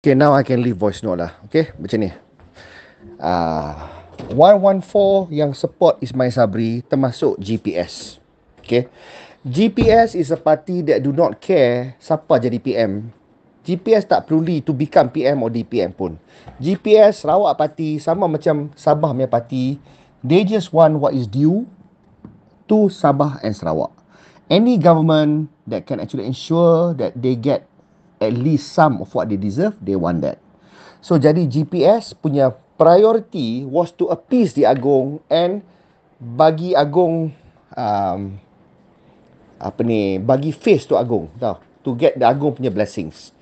Okay, now I can leave voice note lah. Okay, macam ni. Uh, ah, 114 yang support Ismail Sabri termasuk GPS. Okay. GPS is a party that do not care siapa jadi PM. GPS tak perlu peduli to become PM or DPM pun. GPS, Sarawak party sama macam Sabah punya party. They just want what is due to Sabah and Sarawak. Any government that can actually ensure that they get at least some of what they deserve, they want that. So jadi GPS punya priority was to appease the agong and bagi agong um, apa ni bagi face to agong tau to get the agong punya blessings.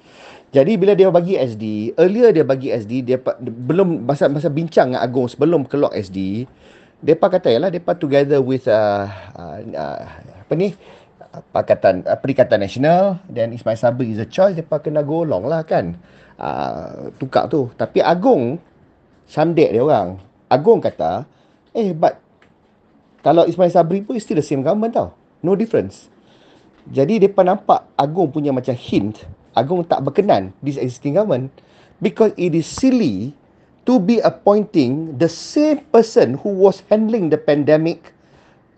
Jadi bila dia bagi SD, earlier dia bagi SD, dia belum masa masa bincang dengan agong sebelum keluar SD, depa kata ialah depa together with uh, uh, uh apa ni Ah, Pakatan uh, Perikatan Nasional dan Ismail Sabri is a choice depa kena golong lah kan. Uh, tukar tu. Tapi Agung samdek dia orang. Agung kata, "Eh, but kalau Ismail Sabri pun still the same government tau. No difference." Jadi depa nampak Agung punya macam hint, Agung tak berkenan this existing government because it is silly to be appointing the same person who was handling the pandemic 2019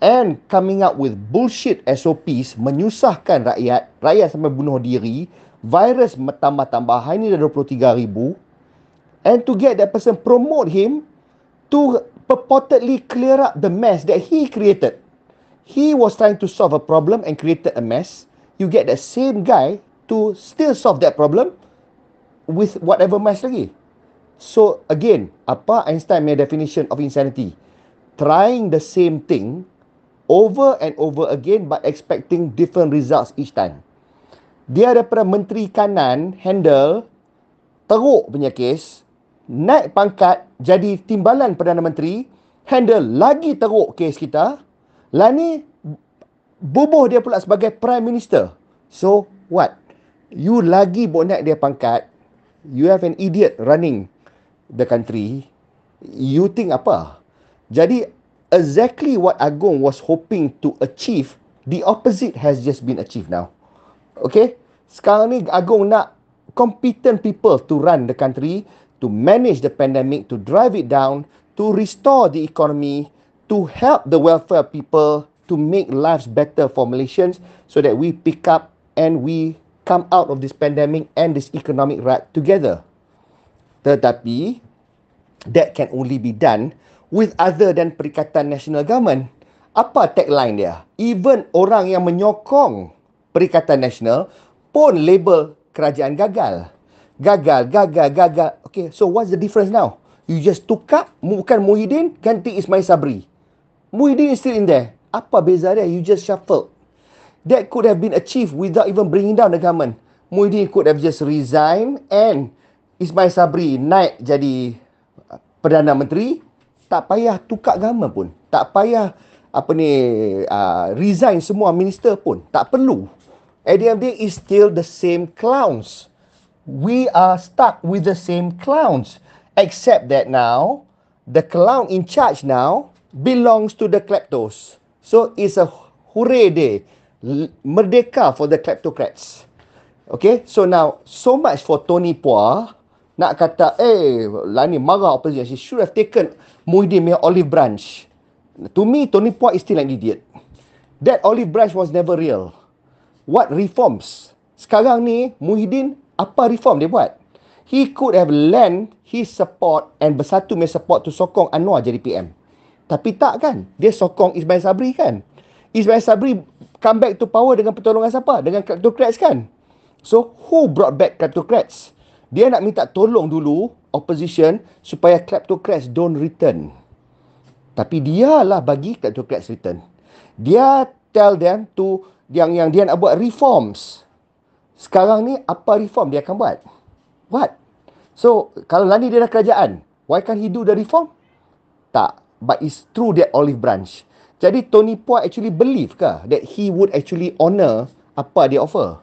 and coming up with bullshit SOPs menyusahkan rakyat, rakyat sampai bunuh diri, virus bertambah-tambah, hari ini dah 23 ribu, and to get that person promote him to purportedly clear up the mess that he created. He was trying to solve a problem and created a mess. You get that same guy to still solve that problem with whatever mess lagi. So again, apa Einstein punya definition of insanity? Trying the same thing over and over again but expecting different results each time. Dia daripada menteri kanan handle teruk punya kes, naik pangkat jadi timbalan Perdana Menteri, handle lagi teruk kes kita. Lah ni bubuh dia pula sebagai Prime Minister. So, what? You lagi boleh naik dia pangkat, you have an idiot running the country. You think apa? Jadi, exactly what Agong was hoping to achieve, the opposite has just been achieved now. Okay? Sekarang ni Agong nak competent people to run the country, to manage the pandemic, to drive it down, to restore the economy, to help the welfare people, to make lives better for Malaysians so that we pick up and we come out of this pandemic and this economic rut together. Tetapi, that can only be done with other than Perikatan Nasional Government. Apa tagline dia? Even orang yang menyokong Perikatan Nasional pun label kerajaan gagal. Gagal, gagal, gagal. Okay, so what's the difference now? You just tukar, bukan Muhyiddin, ganti Ismail Sabri. Muhyiddin is still in there. Apa beza dia? You just shuffle. That could have been achieved without even bringing down the government. Muhyiddin could have just resigned and Ismail Sabri naik jadi Perdana Menteri tak payah tukar agama pun. Tak payah apa ni uh, resign semua minister pun. Tak perlu. At the end of the day, it's still the same clowns. We are stuck with the same clowns. Except that now, the clown in charge now belongs to the kleptos. So it's a hooray day. Merdeka for the kleptocrats. Okay, so now, so much for Tony Poir nak kata eh Lani marah opposition she should have taken Muhyiddin punya olive branch to me Tony Puak is still an idiot that olive branch was never real what reforms sekarang ni Muhyiddin apa reform dia buat he could have lent his support and bersatu punya support to sokong Anwar jadi PM tapi tak kan dia sokong Ismail Sabri kan Ismail Sabri come back to power dengan pertolongan siapa dengan kartokrats kan so who brought back kartokrats kartokrats dia nak minta tolong dulu opposition supaya kleptocrats don't return. Tapi dialah bagi kleptocrats return. Dia tell them to yang yang dia nak buat reforms. Sekarang ni apa reform dia akan buat? What? So, kalau Lani dia dah kerajaan, why can't he do the reform? Tak. But it's through that olive branch. Jadi Tony Puan actually believe ke that he would actually honor apa dia offer?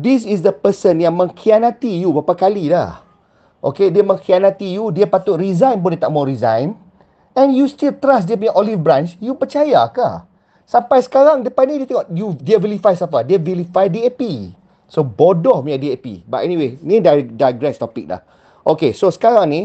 this is the person yang mengkhianati you berapa kali dah. Okay, dia mengkhianati you, dia patut resign pun dia tak mau resign. And you still trust dia punya olive branch, you percaya percayakah? Sampai sekarang depan ni dia tengok, you, dia vilify siapa? Dia vilify DAP. So bodoh punya DAP. But anyway, ni digress topik dah. Okay, so sekarang ni,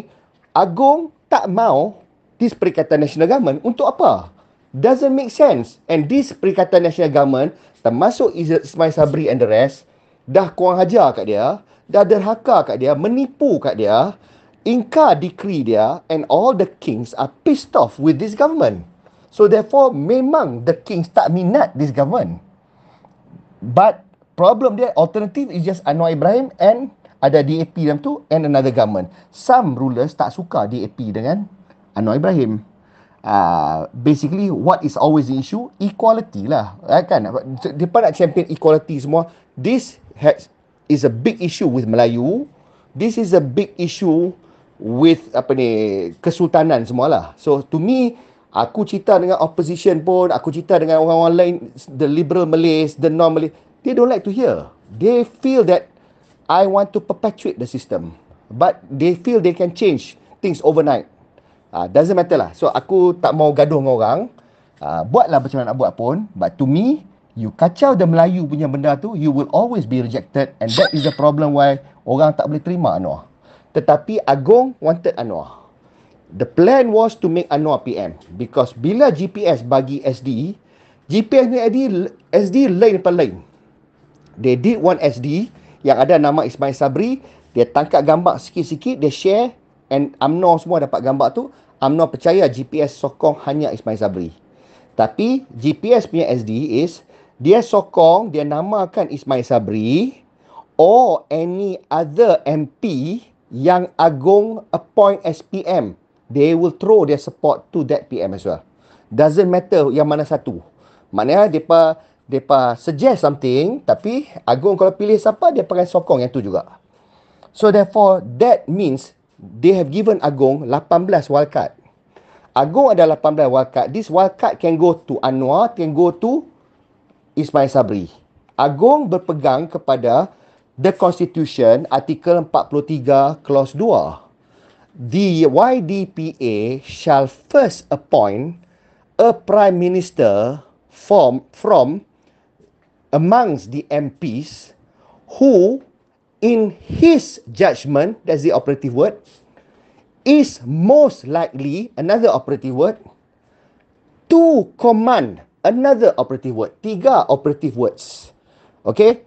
Agong tak mau this Perikatan National Government untuk apa? Doesn't make sense. And this Perikatan National Government, termasuk Ismail Sabri and the rest, dah kurang ajar kat dia, dah derhaka kat dia, menipu kat dia, ingkar dekri dia and all the kings are pissed off with this government. So therefore memang the kings tak minat this government. But problem dia alternative is just Anwar Ibrahim and ada DAP dalam tu and another government. Some rulers tak suka DAP dengan Anwar Ibrahim. Uh, basically what is always the issue equality lah eh, kan depa nak champion equality semua this has is a big issue with Melayu. This is a big issue with apa ni kesultanan semualah. So to me, aku cerita dengan opposition pun, aku cerita dengan orang-orang lain, the liberal Malays, the non-Malay, they don't like to hear. They feel that I want to perpetuate the system. But they feel they can change things overnight. Uh, doesn't matter lah. So aku tak mau gaduh dengan orang. Uh, buatlah macam mana nak buat pun. But to me, you kacau the Melayu punya benda tu, you will always be rejected and that is the problem why orang tak boleh terima Anwar. Tetapi Agong wanted Anwar. The plan was to make Anwar PM because bila GPS bagi SD, GPS ni SD, SD lain daripada lain. They did one SD yang ada nama Ismail Sabri, dia tangkap gambar sikit-sikit, dia share and UMNO semua dapat gambar tu, UMNO percaya GPS sokong hanya Ismail Sabri. Tapi GPS punya SD is dia sokong, dia namakan Ismail Sabri or any other MP yang agung appoint as PM. They will throw their support to that PM as well. Doesn't matter yang mana satu. Maknanya, mereka, mereka suggest something tapi agung kalau pilih siapa, dia akan sokong yang tu juga. So therefore, that means they have given Agong 18 wildcard. Agong ada 18 wildcard. This wildcard can go to Anwar, can go to Ismail Sabri. Agong berpegang kepada The Constitution Artikel 43 Clause 2. The YDPA shall first appoint a prime minister from from amongst the MPs who in his judgment that's the operative word is most likely another operative word to command another operative word. Tiga operative words. Okay.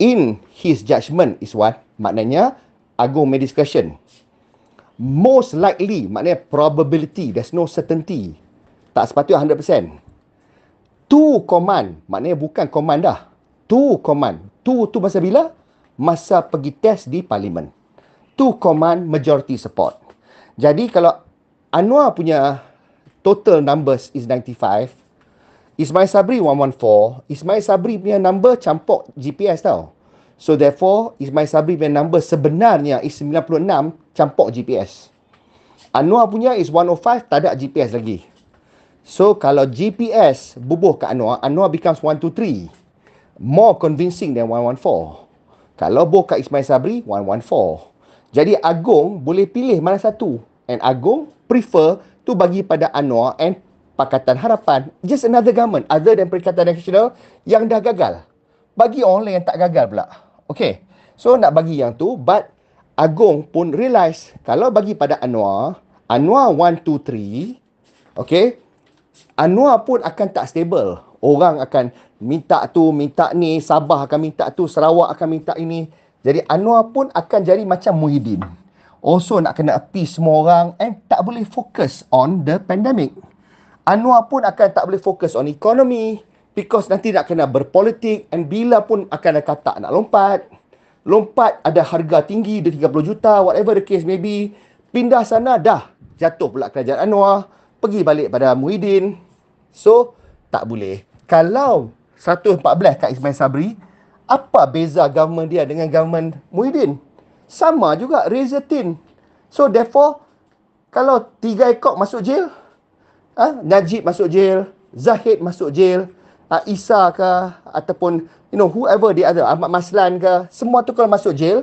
In his judgment is what Maknanya, agung my discussion. Most likely, maknanya probability. There's no certainty. Tak sepatutnya 100%. To command, maknanya bukan command dah. To command. To tu masa bila? Masa pergi test di parlimen. To command majority support. Jadi kalau Anwar punya total numbers is 95. Ismail Sabri 114. Ismail Sabri punya number campur GPS tau. So therefore, Ismail Sabri punya number sebenarnya is 96 campur GPS. Anwar punya is 105, tak ada GPS lagi. So kalau GPS bubuh ke Anwar, Anwar becomes 123. More convincing than 114. Kalau bubuh ke Ismail Sabri, 114. Jadi Agong boleh pilih mana satu. And Agong prefer tu bagi pada ANWAR and Pakatan Harapan just another government other than Perikatan Nasional yang dah gagal. Bagi orang lain yang tak gagal pula. Okay. So nak bagi yang tu but Agong pun realise kalau bagi pada ANWAR, ANWAR 1, 2, 3, okay, ANWAR pun akan tak stable. Orang akan minta tu, minta ni, Sabah akan minta tu, Sarawak akan minta ini. Jadi ANWAR pun akan jadi macam Muhyiddin also nak kena appease semua orang and tak boleh fokus on the pandemic. Anwar pun akan tak boleh fokus on economy because nanti nak kena berpolitik and bila pun akan ada kata nak lompat. Lompat ada harga tinggi dia 30 juta whatever the case maybe pindah sana dah jatuh pula kerajaan Anwar pergi balik pada Muhyiddin. So tak boleh. Kalau 114 Kak Ismail Sabri apa beza government dia dengan government Muhyiddin? Sama juga razor thin. So therefore, kalau tiga ekor masuk jail, ah ha? Najib masuk jail, Zahid masuk jail, ah ha? Isa ke, ataupun you know whoever dia ada, Ahmad Maslan ke, semua tu kalau masuk jail,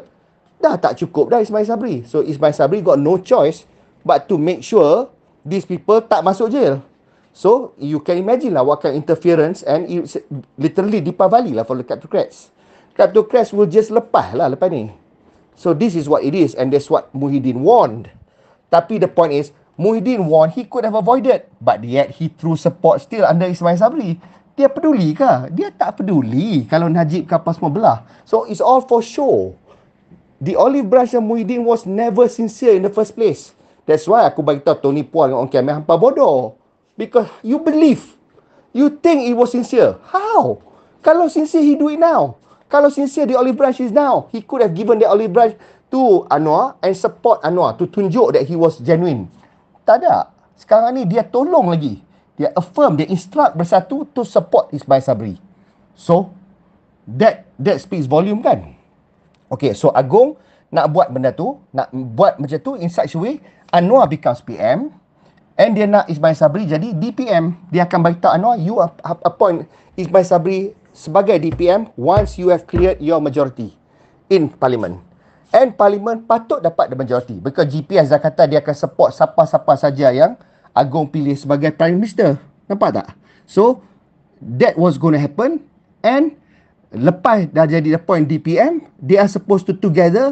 dah tak cukup dah Ismail Sabri. So Ismail Sabri got no choice but to make sure these people tak masuk jail. So you can imagine lah what kind of interference and it's literally dipavali lah for the cryptocrats. Cryptocrats will just lepas lah lepas ni. So this is what it is and that's what Muhyiddin warned. Tapi the point is, Muhyiddin warned he could have avoided. But yet he threw support still under Ismail Sabri. Dia peduli ke? Dia tak peduli kalau Najib kapal semua belah. So it's all for show. The olive branch of Muhyiddin was never sincere in the first place. That's why aku bagi tahu Tony Puan dengan Ong Kiamat hampa bodoh. Because you believe. You think it was sincere. How? Kalau sincere, he do it now. Kalau sincere the olive branch is now, he could have given the olive branch to Anwar and support Anwar to tunjuk that he was genuine. Tak ada. Sekarang ni dia tolong lagi. Dia affirm, dia instruct bersatu to support Ismail Sabri. So, that that speaks volume kan? Okay, so Agong nak buat benda tu, nak buat macam tu in such way, Anwar becomes PM and dia nak Ismail Sabri jadi DPM. Dia akan beritahu Anwar, you appoint Ismail Sabri sebagai DPM once you have cleared your majority in parliament. And parliament patut dapat the majority because GPS dah kata dia akan support siapa-siapa saja yang Agong pilih sebagai Prime Minister. Nampak tak? So, that was going to happen and lepas dah jadi the point DPM, they are supposed to together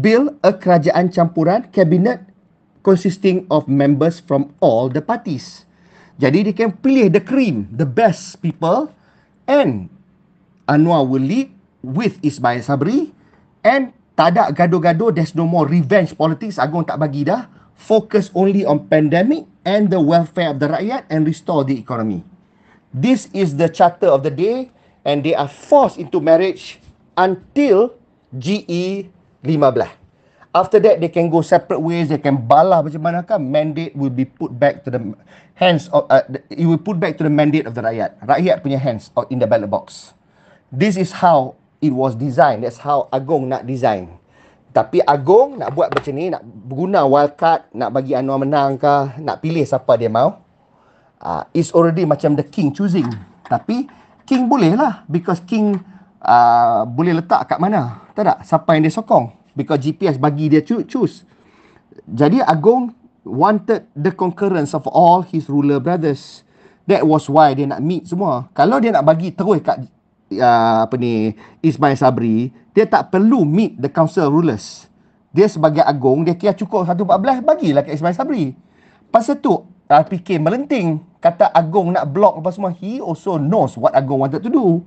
build a kerajaan campuran cabinet consisting of members from all the parties. Jadi, they can pilih the cream, the best people and Anwar will lead with Ismail Sabri and tak ada gaduh-gaduh there's no more revenge politics Agong tak bagi dah focus only on pandemic and the welfare of the rakyat and restore the economy this is the charter of the day and they are forced into marriage until GE 15 After that, they can go separate ways. They can balah macam manakah. Mandate will be put back to the hands of... Uh, it will put back to the mandate of the rakyat. Rakyat punya hands or in the ballot box. This is how it was designed. That's how Agong nak design. Tapi Agong nak buat macam ni, nak guna wildcard, nak bagi Anwar menang kah, nak pilih siapa dia mahu. Uh, ah, it's already macam the king choosing. Tapi king boleh lah. Because king uh, boleh letak kat mana. Tak tak? Siapa yang dia sokong because GPS bagi dia choose. Jadi Agong wanted the concurrence of all his ruler brothers. That was why dia nak meet semua. Kalau dia nak bagi terus kat uh, apa ni Ismail Sabri, dia tak perlu meet the council rulers. Dia sebagai agong, dia kira cukup 114, bagilah kat Ismail Sabri. Pasal tu, ah, RPK melenting. Kata agong nak block apa semua, he also knows what agong wanted to do.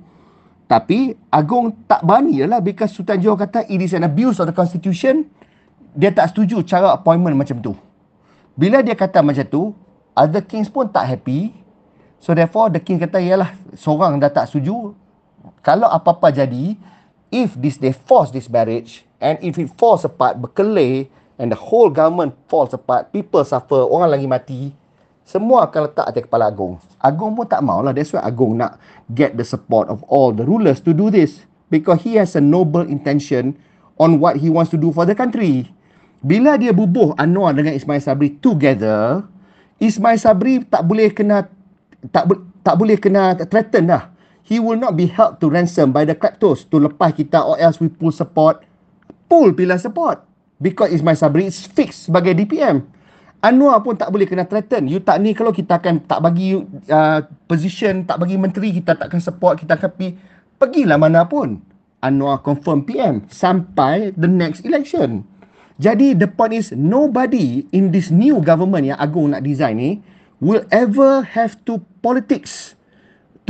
Tapi Agong tak berani lah because Sultan Johor kata it is an abuse of the constitution. Dia tak setuju cara appointment macam tu. Bila dia kata macam tu, other kings pun tak happy. So therefore the king kata ialah seorang dah tak setuju. Kalau apa-apa jadi, if this they force this marriage and if it falls apart, berkelir and the whole government falls apart, people suffer, orang lagi mati, semua akan letak atas kepala agung. Agung pun tak maulah. That's why agung nak get the support of all the rulers to do this. Because he has a noble intention on what he wants to do for the country. Bila dia bubuh Anwar dengan Ismail Sabri together, Ismail Sabri tak boleh kena tak tak boleh kena threatened lah. He will not be held to ransom by the kleptos to lepas kita or else we pull support. Pull pilihan support. Because Ismail Sabri is fixed sebagai DPM. Anwar pun tak boleh kena threaten. You tak ni kalau kita akan tak bagi uh, position, tak bagi menteri, kita takkan support, kita akan pergi. Pergilah mana pun. Anwar confirm PM sampai the next election. Jadi the point is nobody in this new government yang Agung nak design ni will ever have to politics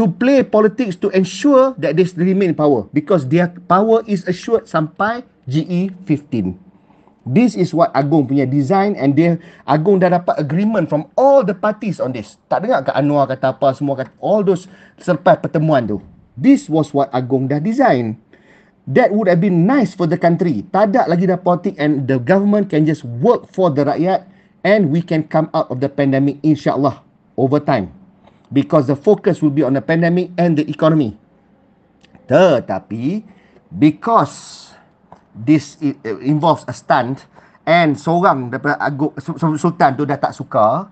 to play politics to ensure that they remain power because their power is assured sampai GE 15. This is what Agong punya design and dia Agong dah dapat agreement from all the parties on this. Tak dengar ke Anwar kata apa semua kata all those selepas pertemuan tu. This was what Agong dah design. That would have been nice for the country. Tak ada lagi dah politik and the government can just work for the rakyat and we can come out of the pandemic insyaAllah over time. Because the focus will be on the pandemic and the economy. Tetapi, because this eh, involves a stunt and seorang daripada agung sultan tu dah tak suka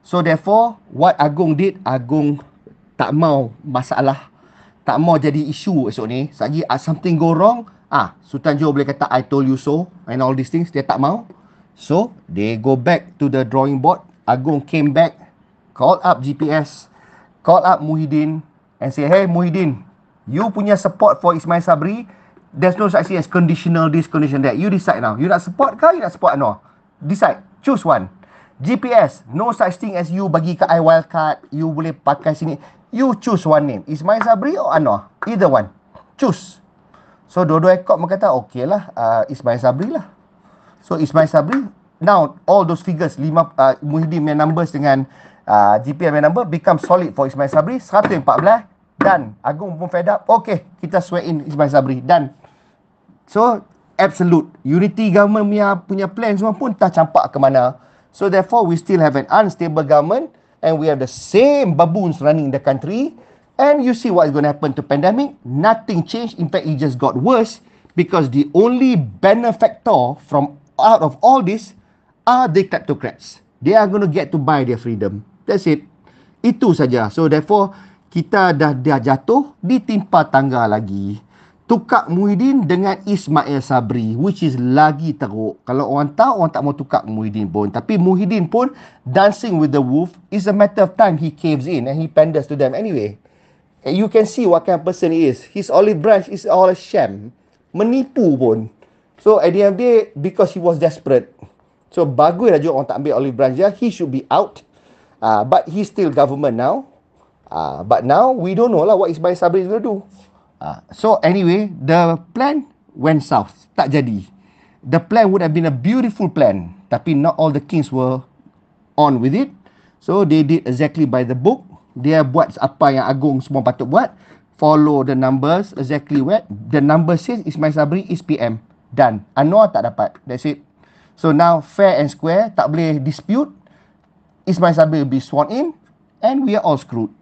so therefore what agung did agung tak mau masalah tak mau jadi isu esok ni sagi ah, something go wrong ah sultan johor boleh kata i told you so and all these things dia tak mau so they go back to the drawing board agung came back call up gps call up muhyiddin and say hey muhyiddin you punya support for ismail sabri There's no such thing as conditional this, conditional that. You decide now. You nak support ke, you nak support Anwar? Decide. Choose one. GPS, no such thing as you bagi ke I wildcard, you boleh pakai sini. You choose one name. Ismail Sabri or Anwar? Either one. Choose. So, dua-dua ekor kata okey lah, uh, Ismail Sabri lah. So, Ismail Sabri, now all those figures, lima, uh, Muhyiddin main numbers dengan uh, GPS main number, become solid for Ismail Sabri, 114, done. Agung pun fed up, okay, kita swear in Ismail Sabri, done. So, absolute unity government punya, punya plan semua pun tak campak ke mana. So, therefore, we still have an unstable government and we have the same baboons running the country. And you see what is going to happen to pandemic. Nothing changed. In fact, it just got worse because the only benefactor from out of all this are the kleptocrats. They are going to get to buy their freedom. That's it. Itu saja. So, therefore, kita dah, dah jatuh, ditimpa tangga lagi tukar Muhyiddin dengan Ismail Sabri which is lagi teruk. Kalau orang tahu orang tak mau tukar Muhyiddin pun tapi Muhyiddin pun dancing with the wolf is a matter of time he caves in and he panders to them anyway. And you can see what kind of person he is. His olive branch is all a sham. Menipu pun. So at the end day because he was desperate. So baguslah juga orang tak ambil olive branch dia. He should be out. Uh, but he's still government now. Uh, but now we don't know lah what Ismail Sabri is going to do. Ah, so anyway, the plan went south. Tak jadi. The plan would have been a beautiful plan. Tapi not all the kings were on with it. So they did exactly by the book. Dia buat apa yang agung semua patut buat. Follow the numbers exactly what the number says is my sabri is PM. Done. Anwar tak dapat. That's it. So now fair and square. Tak boleh dispute. Is my sabri be sworn in. And we are all screwed.